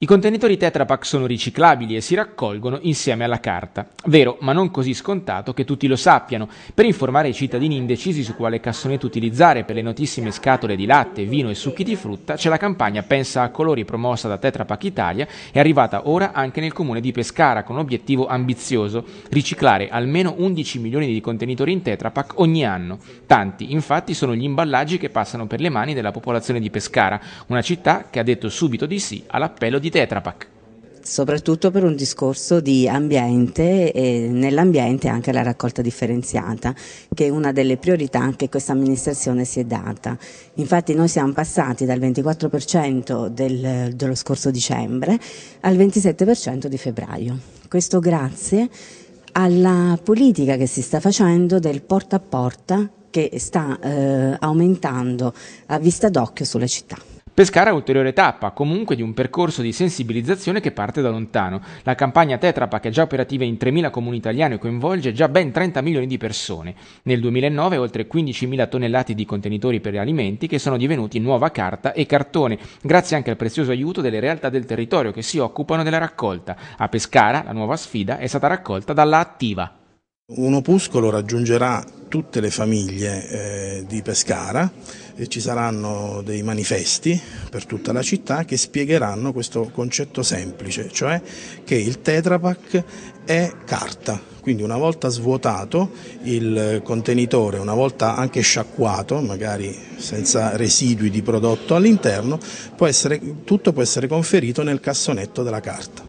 I contenitori Tetra Pak sono riciclabili e si raccolgono insieme alla carta. Vero, ma non così scontato che tutti lo sappiano, per informare i cittadini indecisi su quale cassonetto utilizzare per le notissime scatole di latte, vino e succhi di frutta, c'è la campagna Pensa a colori promossa da Tetra Pak Italia, e arrivata ora anche nel comune di Pescara con obiettivo ambizioso, riciclare almeno 11 milioni di contenitori in Tetra Pak ogni anno. Tanti, infatti, sono gli imballaggi che passano per le mani della popolazione di Pescara, una città che ha detto subito di sì all'appello di di Tetra soprattutto per un discorso di ambiente e nell'ambiente anche la raccolta differenziata, che è una delle priorità che questa amministrazione si è data. Infatti noi siamo passati dal 24% del, dello scorso dicembre al 27% di febbraio. Questo grazie alla politica che si sta facendo del porta a porta che sta eh, aumentando a vista d'occhio sulla città. Pescara ulteriore tappa, comunque di un percorso di sensibilizzazione che parte da lontano. La campagna Tetrapac è già operativa in 3.000 comuni italiani e coinvolge già ben 30 milioni di persone. Nel 2009 oltre 15.000 tonnellate di contenitori per alimenti che sono divenuti nuova carta e cartone, grazie anche al prezioso aiuto delle realtà del territorio che si occupano della raccolta. A Pescara la nuova sfida è stata raccolta dalla Attiva. Un opuscolo raggiungerà tutte le famiglie eh, di Pescara e ci saranno dei manifesti per tutta la città che spiegheranno questo concetto semplice, cioè che il Tetrapack è carta, quindi una volta svuotato il contenitore, una volta anche sciacquato, magari senza residui di prodotto all'interno, tutto può essere conferito nel cassonetto della carta.